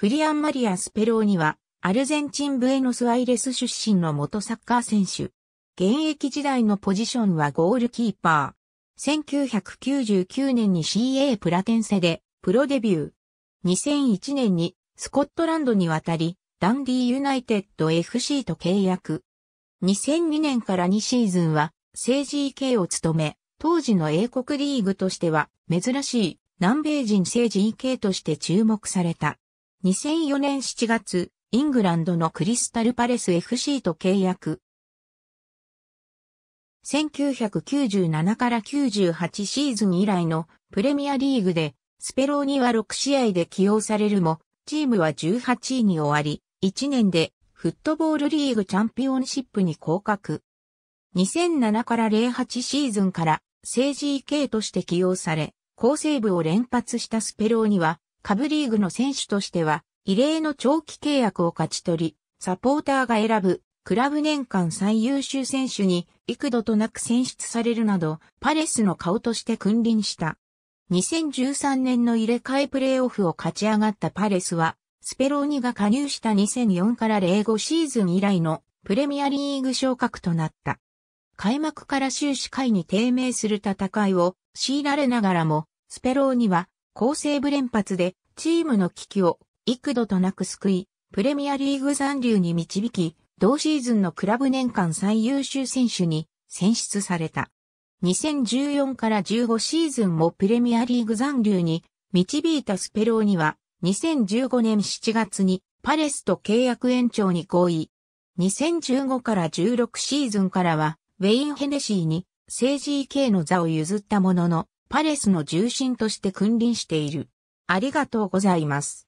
フリアン・マリア・スペローニは、アルゼンチン・ブエノス・アイレス出身の元サッカー選手。現役時代のポジションはゴールキーパー。1999年に CA プラテンセでプロデビュー。2001年にスコットランドに渡り、ダンディユナイテッド FC と契約。2002年から2シーズンは、政治 EK を務め、当時の英国リーグとしては珍しい南米人政治 EK として注目された。2004年7月、イングランドのクリスタルパレス FC と契約。1997から98シーズン以来のプレミアリーグでスペローニは6試合で起用されるも、チームは18位に終わり、1年でフットボールリーグチャンピオンシップに降格。2007から08シーズンから政治家として起用され、セー部を連発したスペローニは下部リーグの選手としては、異例の長期契約を勝ち取り、サポーターが選ぶ、クラブ年間最優秀選手に幾度となく選出されるなど、パレスの顔として君臨した。2013年の入れ替えプレーオフを勝ち上がったパレスは、スペローニが加入した2004から05シーズン以来のプレミアリーグ昇格となった。開幕から終始会に低迷する戦いを強いられながらも、スペローニは高セーブ連発でチームの危機を幾度となく救い、プレミアリーグ残留に導き、同シーズンのクラブ年間最優秀選手に選出された。2014から15シーズンもプレミアリーグ残留に導いたスペローには2015年7月にパレスと契約延長に合意。2015から16シーズンからはウェイン・ヘネシーに政治 k の座を譲ったもののパレスの重心として君臨している。ありがとうございます。